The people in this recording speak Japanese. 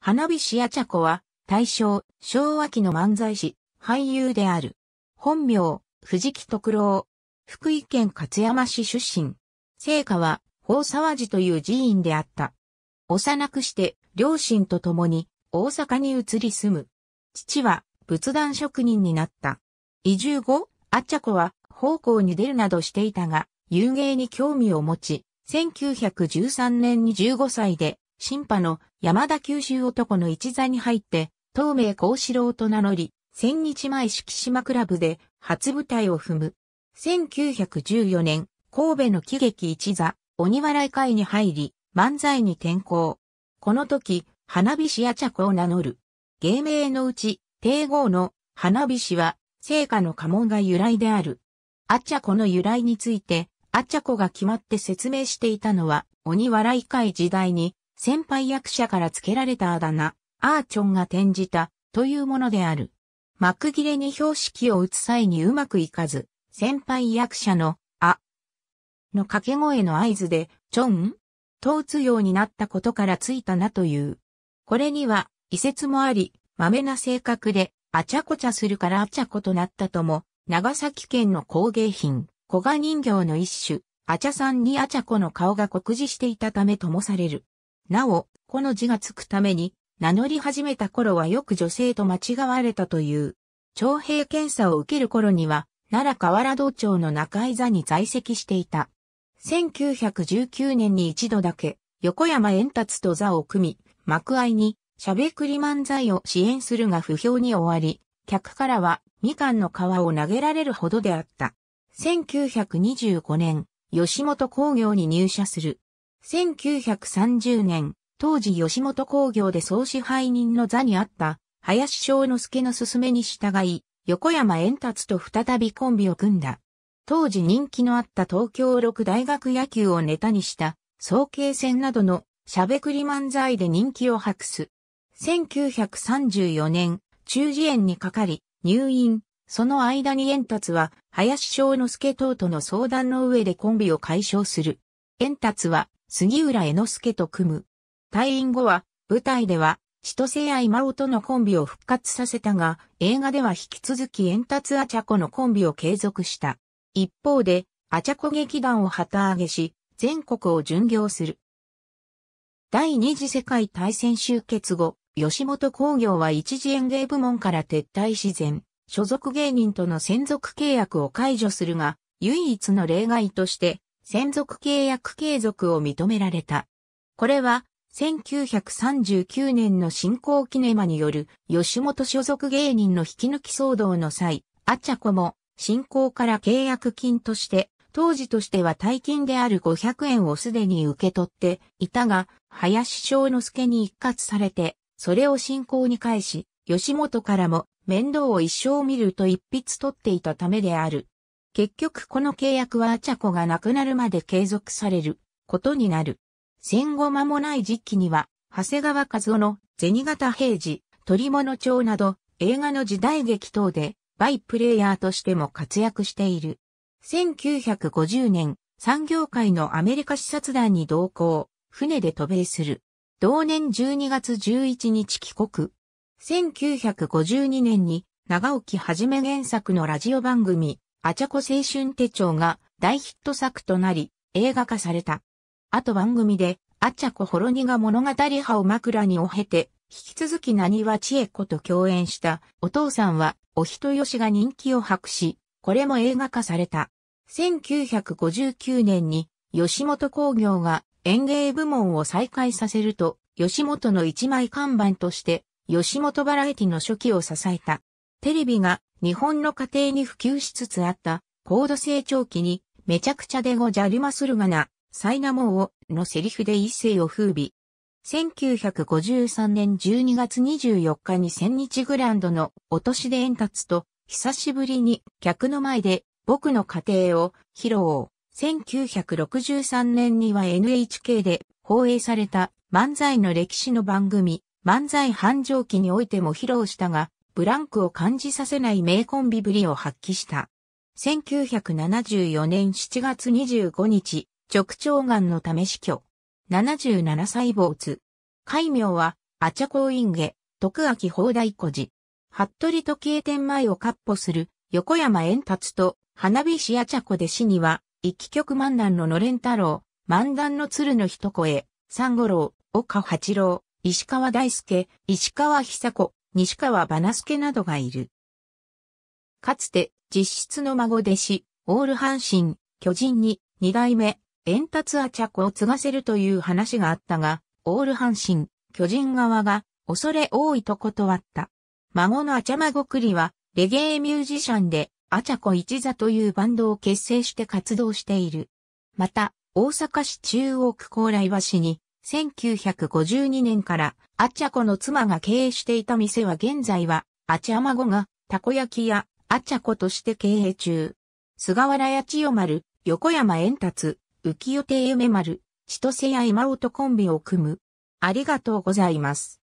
花火師や茶子は、大正、昭和期の漫才師、俳優である。本名、藤木徳郎。福井県勝山市出身。聖火は、宝沢寺という寺院であった。幼くして、両親と共に、大阪に移り住む。父は、仏壇職人になった。移住後、あっちゃこは、奉公に出るなどしていたが、遊芸に興味を持ち、1913年に15歳で、新派の山田九州男の一座に入って、東名幸四郎と名乗り、千日前四季島クラブで初舞台を踏む。1914年、神戸の喜劇一座、鬼笑い会に入り、漫才に転向。この時、花火師や茶子を名乗る。芸名のうち、帝号の花火師は、聖火の家紋が由来である。あちゃこの由来について、あちゃこが決まって説明していたのは、鬼笑い会時代に、先輩役者から付けられたあだ名、アーチョンが転じた、というものである。幕切れに標識を打つ際にうまくいかず、先輩役者の、あ、の掛け声の合図で、チョンと打つようになったことからついたなという。これには、異説もあり、豆な性格で、あちゃこちゃするからあちゃことなったとも、長崎県の工芸品、古賀人形の一種、あちゃさんにあちゃこの顔が酷似していたためともされる。なお、この字がつくために、名乗り始めた頃はよく女性と間違われたという。徴兵検査を受ける頃には、奈良河原道長の中井座に在籍していた。1919年に一度だけ、横山円達と座を組み、幕愛に、しゃべくり漫才を支援するが不評に終わり、客からは、みかんの皮を投げられるほどであった。1925年、吉本工業に入社する。1930年、当時吉本工業で総支配人の座にあった林正之助の勧めに従い、横山円達と再びコンビを組んだ。当時人気のあった東京六大学野球をネタにした、総慶戦などのしゃべくり漫才で人気を博す。1934年、中耳炎にかかり、入院。その間に円達は、林正之助等との相談の上でコンビを解消する。円達は、杉浦江之助と組む。退院後は、舞台では、千歳愛真央とのコンビを復活させたが、映画では引き続き円達あちゃこのコンビを継続した。一方で、あちゃこ劇団を旗揚げし、全国を巡業する。第二次世界大戦終結後、吉本工業は一次演芸部門から撤退自然、所属芸人との専属契約を解除するが、唯一の例外として、専属契約継続を認められた。これは、1939年の進行キネマによる吉本所属芸人の引き抜き騒動の際、アチャコも進行から契約金として当時としては大金である500円をすでに受け取っていたが、林正之助に一括されて、それを信仰に返し、吉本からも面倒を一生見ると一筆取っていたためである。結局この契約はアチャコが亡くなるまで継続されることになる。戦後間もない時期には、長谷川和夫の銭形平次、鳥物町など映画の時代劇等でバイプレイヤーとしても活躍している。1950年、産業界のアメリカ視察団に同行、船で渡米する。同年12月11日帰国。1952年に長沖はじめ原作のラジオ番組、アチャコ青春手帳が大ヒット作となり、映画化された。あと番組で、アチャコほろにが物語派を枕にを経て、引き続き何は千恵子と共演したお父さんはお人よしが人気を博し、これも映画化された。1959年に吉本工業が演芸部門を再開させると、吉本の一枚看板として吉本バラエティの初期を支えた。テレビが日本の家庭に普及しつつあった高度成長期にめちゃくちゃでごじゃりまするがな、サイナモーのセリフで一世を風靡。1953年12月24日に千日グランドのお年で円達と、久しぶりに客の前で僕の家庭を披露。1963年には NHK で放映された漫才の歴史の番組、漫才繁盛期においても披露したが、ブランクを感じさせない名コンビぶりを発揮した。1974年7月25日、直腸がのため死去。77歳坊津。戒名は、アチャコウインゲ、徳明放大孤児。服部時計店前をッ歩する、横山円達と、花火師アチャコで死には、一気曲漫談ののれん太郎、漫談の鶴の一声、三五郎、岡八郎、石川大輔、石川久子、西川バナスケなどがいる。かつて、実質の孫弟子、オール阪神、巨人に、二代目、円達アチャコを継がせるという話があったが、オール阪神、巨人側が、恐れ多いと断った。孫のアチャマゴクリは、レゲエミュージシャンで、アチャコ一座というバンドを結成して活動している。また、大阪市中央区高麗橋に、1952年からアチャコの妻が経営していた店は現在はアチャマゴがたこ焼き屋アチャコとして経営中。菅原八千代丸、横山円達、浮世亭夢丸、千歳屋今音コンビを組む。ありがとうございます。